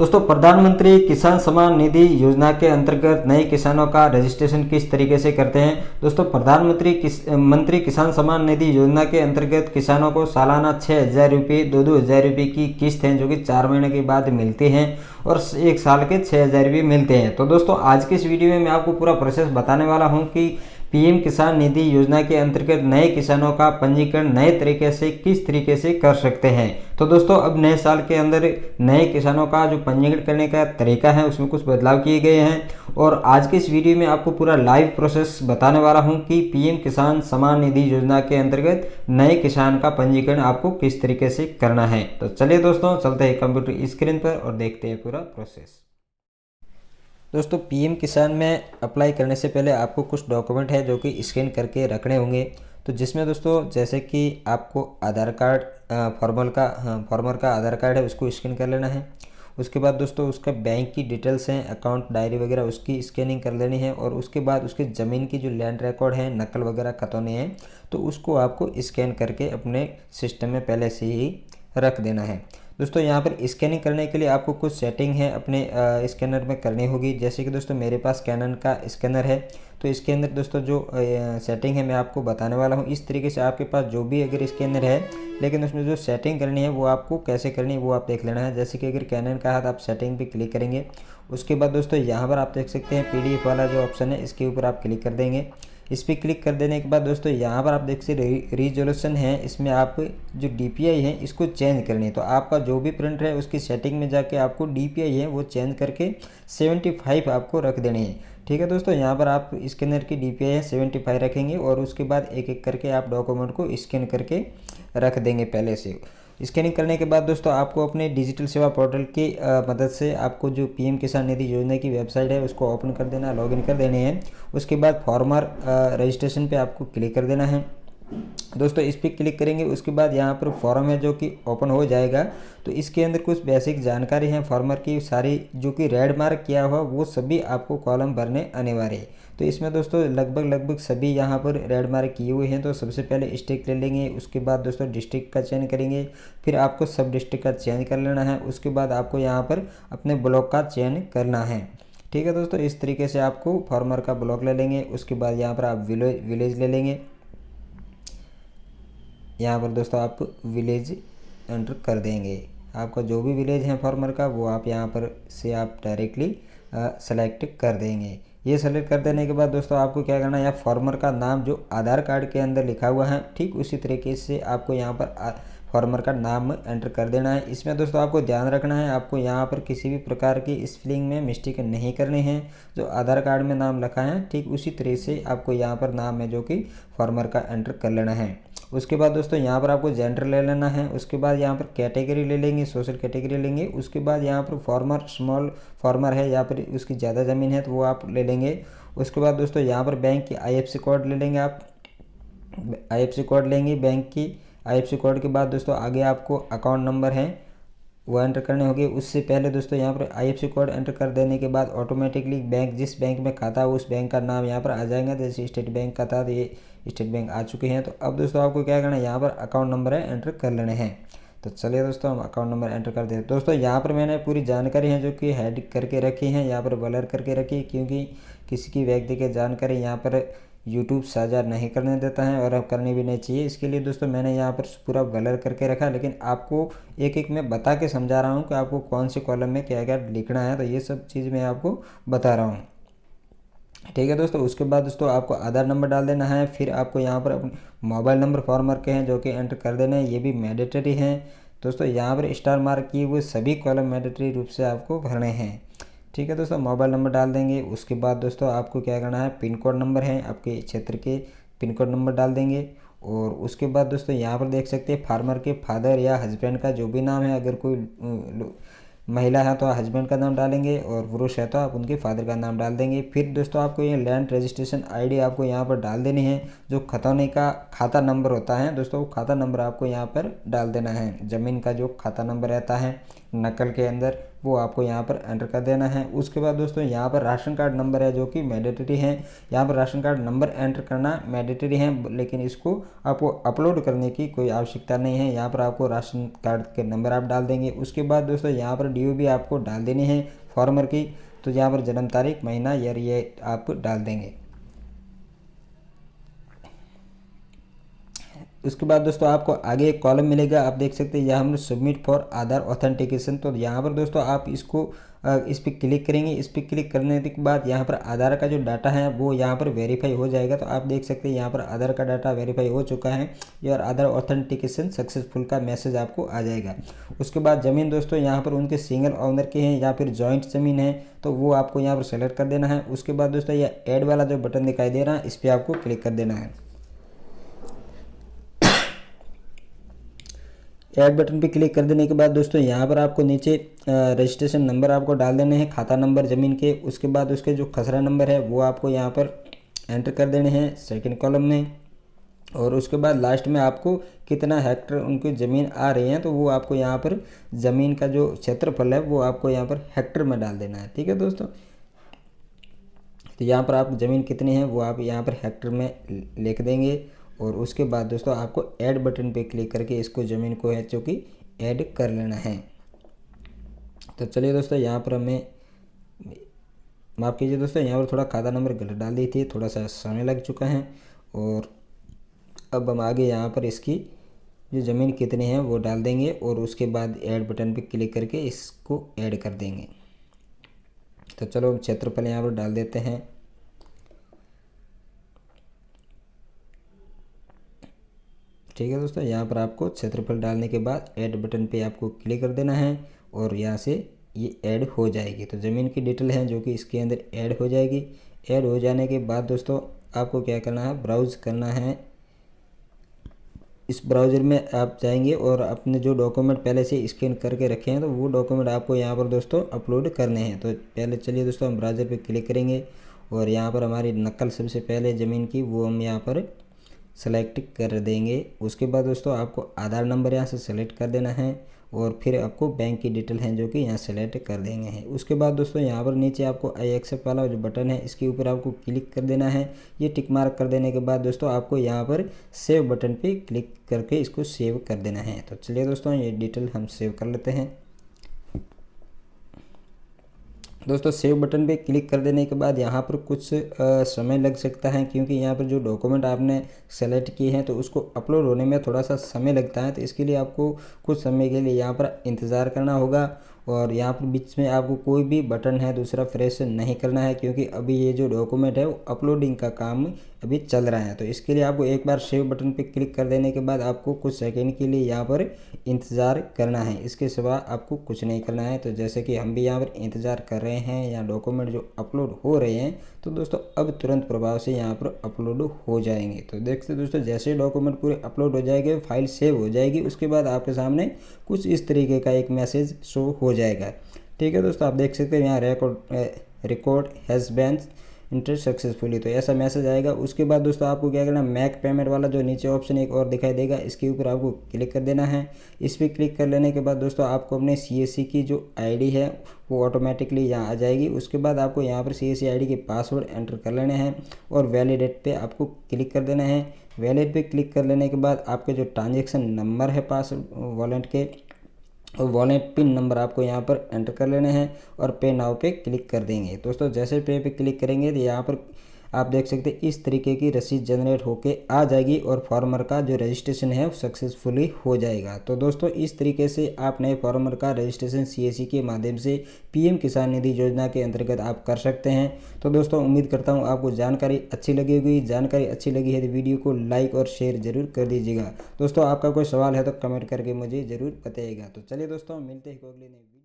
दोस्तों प्रधानमंत्री किसान सम्मान निधि योजना के अंतर्गत नए किसानों का रजिस्ट्रेशन किस तरीके से करते हैं दोस्तों प्रधानमंत्री किस, मंत्री किसान सम्मान निधि योजना के अंतर्गत किसानों को सालाना छः हज़ार रुपये दो दो हज़ार रुपये की किस्त हैं जो कि चार महीने के बाद मिलती हैं और एक साल के छः हज़ार रुपये मिलते हैं तो दोस्तों आज के इस वीडियो में मैं आपको पूरा प्रोसेस बताने वाला हूँ कि पीएम किसान निधि योजना के अंतर्गत नए किसानों का पंजीकरण नए तरीके से किस तरीके से कर सकते हैं तो दोस्तों अब नए साल के अंदर नए किसानों का जो पंजीकरण करने का तरीका है उसमें कुछ बदलाव किए गए हैं और आज के इस वीडियो में आपको पूरा लाइव प्रोसेस बताने वाला हूं कि पीएम किसान सम्मान निधि योजना के अंतर्गत नए किसान का पंजीकरण आपको किस तरीके से करना है तो चलिए दोस्तों चलते हैं कंप्यूटर स्क्रीन पर और देखते हैं पूरा प्रोसेस दोस्तों पीएम किसान में अप्लाई करने से पहले आपको कुछ डॉक्यूमेंट है जो कि स्कैन करके रखने होंगे तो जिसमें दोस्तों जैसे कि आपको आधार कार्ड फॉर्मल का फॉर्मर का आधार कार्ड है उसको स्कैन कर लेना है उसके बाद दोस्तों उसका बैंक की डिटेल्स हैं अकाउंट डायरी वगैरह उसकी स्कैनिंग कर लेनी है और उसके बाद उसके ज़मीन की जो लैंड रिकॉर्ड है नकल वगैरह खतौने हैं तो उसको आपको स्कैन करके अपने सिस्टम में पहले से ही रख देना है दोस्तों यहाँ पर स्कैनिंग करने के लिए आपको कुछ सेटिंग है अपने स्कैनर में करनी होगी जैसे कि दोस्तों मेरे पास कैनन का स्कैनर है तो इसके अंदर दोस्तों जो सेटिंग है मैं आपको बताने वाला हूँ इस तरीके से आपके पास जो भी अगर स्कैनर है लेकिन उसमें जो सेटिंग करनी है वो आपको कैसे करनी है वो आप देख लेना है जैसे कि अगर कैनन का हाथ आप सेटिंग पे क्लिक करेंगे उसके बाद दोस्तों यहाँ पर आप देख सकते हैं पीडीएफ वाला जो ऑप्शन है इसके ऊपर आप क्लिक कर देंगे इस पर क्लिक कर देने के बाद दोस्तों यहाँ पर आप देख सकते रिजोल्यूशन है इसमें आप जो डी है इसको चेंज करनी है तो आपका जो भी प्रिंटर है उसकी सेटिंग में जाके आपको डी है वो चेंज करके 75 आपको रख देनी है ठीक है दोस्तों यहाँ पर आप स्कैनर की डी है फाइव रखेंगे और उसके बाद एक एक करके आप डॉक्यूमेंट को स्कैन करके रख देंगे पहले से स्कैनिंग करने के बाद दोस्तों आपको अपने डिजिटल सेवा पोर्टल की मदद से आपको जो पीएम किसान निधि योजना की वेबसाइट है उसको ओपन कर देना लॉगिन कर देने हैं उसके बाद फॉर्मर रजिस्ट्रेशन पे आपको क्लिक कर देना है दोस्तों इस पर क्लिक करेंगे उसके बाद यहाँ पर फॉर्म है जो कि ओपन हो जाएगा तो इसके अंदर कुछ बेसिक जानकारी है फॉर्मर की सारी जो कि रेड मार्क किया हुआ वो सभी आपको कॉलम भरने अनिवार्य है तो इसमें दोस्तों लगभग लगभग सभी यहाँ पर रेड मार्क किए हुए हैं तो सबसे पहले स्टेट ले लेंगे उसके बाद दोस्तों डिस्ट्रिक्ट का चयन करेंगे फिर आपको सब डिस्ट्रिक्ट का चयन कर लेना है उसके बाद आपको यहाँ पर अपने ब्लॉक का चयन करना है ठीक है दोस्तों इस तरीके से आपको फॉर्मर का ब्लॉक ले लेंगे उसके बाद यहाँ पर आप विलेज विलेज ले लेंगे यहाँ पर दोस्तों आप विलेज एंटर कर देंगे आपका जो भी विलेज है फार्मर का वो आप यहाँ पर से आप डायरेक्टली सेलेक्ट कर देंगे ये सेलेक्ट कर देने के बाद दोस्तों आपको क्या करना है यहाँ फार्मर का नाम जो आधार कार्ड के अंदर लिखा हुआ है ठीक उसी तरीके से आपको यहाँ पर फार्मर का नाम एंटर कर देना है इसमें दोस्तों आपको ध्यान रखना है आपको यहाँ पर किसी भी प्रकार की स्पेलिंग में मिस्टेक नहीं करनी है जो आधार कार्ड में नाम लिखा है ठीक उसी तरह से आपको यहाँ पर नाम है जो कि फार्मर का एंटर कर लेना है उसके बाद दोस्तों यहाँ पर आपको जेंडर ले लेना है उसके बाद यहाँ पर कैटेगरी ले लेंगे सोशल कैटेगरी लेंगे उसके बाद यहाँ पर फार्मर स्मॉल फार्मर है यहाँ पर उसकी ज़्यादा ज़मीन है तो वो आप ले लेंगे उसके बाद दोस्तों यहाँ पर बैंक की सी कोड ले लेंगे आप सी कोड लेंगे बैंक की सी कोड के बाद दोस्तों आगे आपको अकाउंट नंबर है वो एंटर करने होगी उससे पहले दोस्तों यहाँ पर आईएफसी कोड एंटर कर देने के बाद ऑटोमेटिकली बैंक जिस बैंक में खाता है उस बैंक का नाम यहाँ पर आ जाएगा तो जैसे स्टेट बैंक का था तो ये स्टेट बैंक आ चुके हैं तो अब दोस्तों आपको क्या करना है यहाँ पर अकाउंट नंबर है एंटर कर लेने हैं तो चलिए दोस्तों हम अकाउंट नंबर एंटर कर देते दोस्तों यहाँ पर मैंने पूरी जानकारी है जो कि हेड करके रखी है यहाँ पर बलर करके रखी है क्योंकि किसी की व्यक्ति की जानकारी यहाँ पर यूट्यूब साझा नहीं करने देता है और अब करनी भी नहीं चाहिए इसके लिए दोस्तों मैंने यहाँ पर पूरा ब्लर करके रखा है लेकिन आपको एक एक मैं बता के समझा रहा हूँ कि आपको कौन से कॉलम में क्या क्या लिखना है तो ये सब चीज़ मैं आपको बता रहा हूँ ठीक है दोस्तों उसके बाद दोस्तों आपको आधार नंबर डाल देना है फिर आपको यहाँ पर अपने मोबाइल नंबर फॉर्मर के हैं जो कि एंटर कर देना है ये भी मैडेटरी हैं दोस्तों यहाँ पर स्टार मार्क किए हुए सभी कॉलम मैडेटरी रूप से आपको भरने हैं ठीक है दोस्तों मोबाइल नंबर डाल देंगे उसके बाद दोस्तों आपको क्या करना है पिन कोड नंबर है आपके क्षेत्र के पिन कोड नंबर डाल देंगे और उसके बाद दोस्तों यहाँ पर देख सकते हैं फार्मर के फादर या हस्बैंड का जो भी नाम है अगर कोई महिला है तो हस्बैंड का नाम डालेंगे और पुरुष है तो आप उनके फादर का नाम डाल देंगे फिर दोस्तों आपको ये लैंड रजिस्ट्रेशन आईडी आपको यहाँ पर डाल देनी है जो खतौने का खाता नंबर होता है दोस्तों वो खाता नंबर आपको यहाँ पर डाल देना है ज़मीन का जो खाता नंबर रहता है नकल के अंदर वो आपको यहाँ पर एंटर कर देना है उसके बाद दोस्तों यहाँ पर राशन कार्ड नंबर है जो कि मैडेटरी है यहाँ पर राशन कार्ड नंबर एंटर करना मैडेटरी है लेकिन इसको आपको अपलोड करने की कोई आवश्यकता नहीं है यहाँ पर आपको राशन कार्ड के नंबर आप डाल देंगे उसके बाद दोस्तों यहाँ पर डी आपको डाल देनी है फॉर्मर की तो यहाँ पर जन्म तारीख महीना ईयर ये आप डाल देंगे उसके बाद दोस्तों आपको आगे एक कॉलम मिलेगा आप देख सकते हैं यहाँ हमने सबमिट फॉर आधार ऑथेंटिकेशन तो यहाँ पर दोस्तों आप इसको इस पर क्लिक करेंगे इस पर क्लिक करने के बाद यहाँ पर आधार का जो डाटा है वो यहाँ पर वेरीफाई हो जाएगा तो आप देख सकते हैं यहाँ पर आधार का डाटा वेरीफाई हो चुका है और आधार ऑथेंटिकेशन सक्सेसफुल का मैसेज आपको आ जाएगा उसके बाद ज़मीन दोस्तों यहाँ पर उनके सिंगल ऑनर के हैं या फिर जॉइंट ज़मीन है तो वो आपको यहाँ पर सेलेक्ट कर देना है उसके बाद दोस्तों यह एड वाला जो बटन दिखाई दे रहा है इस पर आपको क्लिक कर देना है ऐड बटन पे क्लिक कर देने के बाद दोस्तों यहाँ पर आपको नीचे रजिस्ट्रेशन नंबर आपको डाल देने हैं खाता नंबर ज़मीन के उसके बाद उसके जो खसरा नंबर है वो आपको यहाँ पर एंटर कर देने हैं सेकंड कॉलम में और उसके बाद लास्ट में आपको कितना हेक्टर उनकी ज़मीन आ रही है तो वो आपको यहाँ पर ज़मीन का जो क्षेत्रफल है वो आपको यहाँ पर हेक्टर में डाल देना है ठीक है दोस्तों तो यहाँ पर आप ज़मीन कितनी है वो आप यहाँ पर हेक्टर में लिख देंगे और उसके बाद दोस्तों आपको ऐड बटन पे क्लिक करके इसको ज़मीन को है जो कि ऐड कर लेना है तो चलिए दोस्तों यहाँ पर हमें माफ़ कीजिए दोस्तों यहाँ पर थोड़ा खाता नंबर गलत डाल दी थी थोड़ा सा समय लग चुका है और अब हम आगे यहाँ पर इसकी जो ज़मीन कितनी है वो डाल देंगे और उसके बाद ऐड बटन पर क्लिक करके इसको ऐड कर देंगे तो चलो हम क्षेत्रफल यहाँ पर डाल देते हैं ठीक है दोस्तों यहाँ पर आपको क्षेत्रफल डालने के बाद ऐड बटन पे आपको क्लिक कर देना है और यहाँ से ये ऐड हो जाएगी तो ज़मीन की डिटेल है जो कि इसके अंदर ऐड हो जाएगी ऐड हो जाने के बाद दोस्तों आपको क्या करना है ब्राउज़ करना है इस ब्राउज़र में आप जाएंगे और अपने जो डॉक्यूमेंट पहले से स्कैन करके रखे हैं तो वो डॉक्यूमेंट आपको यहाँ पर दोस्तों अपलोड करने हैं तो पहले चलिए दोस्तों हम ब्राउज़र पे क्लिक करेंगे और यहाँ पर हमारी नकल सबसे पहले ज़मीन की वो हम यहाँ पर सेलेक्ट कर देंगे उसके बाद दोस्तों आपको आधार नंबर यहाँ से सेलेक्ट कर देना है और फिर आपको बैंक की डिटेल हैं जो कि यहाँ सेलेक्ट कर देंगे हैं उसके बाद दोस्तों यहाँ पर नीचे आपको आई एक्सेप्ट वाला जो बटन है इसके ऊपर आपको क्लिक कर देना है ये टिक मार्क कर देने के बाद दोस्तों आपको यहाँ पर सेव बटन पे क्लिक करके इसको सेव कर देना है तो चलिए दोस्तों ये डिटेल हम सेव कर लेते हैं दोस्तों सेव बटन पे क्लिक कर देने के बाद यहाँ पर कुछ आ, समय लग सकता है क्योंकि यहाँ पर जो डॉक्यूमेंट आपने सेलेक्ट किए हैं तो उसको अपलोड होने में थोड़ा सा समय लगता है तो इसके लिए आपको कुछ समय के लिए यहाँ पर इंतज़ार करना होगा और यहाँ पर बीच में आपको कोई भी बटन है दूसरा फ्रेश नहीं करना है क्योंकि अभी ये जो डॉक्यूमेंट है वो अपलोडिंग का काम अभी चल रहा है तो इसके लिए आपको एक बार सेव बटन पे क्लिक कर देने के बाद आपको कुछ सेकंड के लिए यहाँ पर इंतज़ार करना है इसके सिवा आपको कुछ नहीं करना है तो जैसे कि हम भी यहाँ पर इंतज़ार कर रहे हैं या डॉक्यूमेंट जो अपलोड हो रहे हैं तो दोस्तों अब तुरंत प्रभाव से यहाँ पर अपलोड हो जाएंगे तो देख सकते दोस्तों जैसे डॉक्यूमेंट पूरे अपलोड हो जाएंगे फाइल सेव हो जाएगी उसके बाद आपके सामने कुछ इस तरीके का एक मैसेज शो हो जाएगा ठीक है दोस्तों आप देख सकते हैं यहाँ record record has been inserted successfully तो ऐसा मैसेज आएगा उसके बाद दोस्तों आपको क्या करना मैक पेमेंट वाला जो नीचे ऑप्शन एक और दिखाई देगा इसके ऊपर आपको क्लिक कर देना है इस पर क्लिक कर लेने के बाद दोस्तों आपको अपने सी की जो आई है वो ऑटोमेटिकली यहाँ आ जाएगी उसके बाद आपको यहाँ पर सी एस आई डी के पासवर्ड एंटर कर लेने हैं और वैलिडेट पर आपको क्लिक कर देना है वैलिड पे क्लिक कर लेने के बाद आपके जो ट्रांजेक्शन नंबर है पासवर्ड वॉलेट के और वॉलेट पिन नंबर आपको यहाँ पर एंटर कर लेने हैं और पे नाव पे क्लिक कर देंगे दोस्तों जैसे पे पे क्लिक करेंगे तो यहाँ पर आप देख सकते हैं इस तरीके की रसीद जनरेट होके आ जाएगी और फार्मर का जो रजिस्ट्रेशन है वो सक्सेसफुली हो जाएगा तो दोस्तों इस तरीके से आप नए फार्मर का रजिस्ट्रेशन सी के माध्यम से पीएम किसान निधि योजना के अंतर्गत आप कर सकते हैं तो दोस्तों उम्मीद करता हूँ आपको जानकारी अच्छी लगी होगी जानकारी अच्छी लगी है तो वीडियो को लाइक और शेयर जरूर कर दीजिएगा दोस्तों आपका कोई सवाल है तो कमेंट करके मुझे ज़रूर बताइएगा तो चलिए दोस्तों मिलते हैं अगले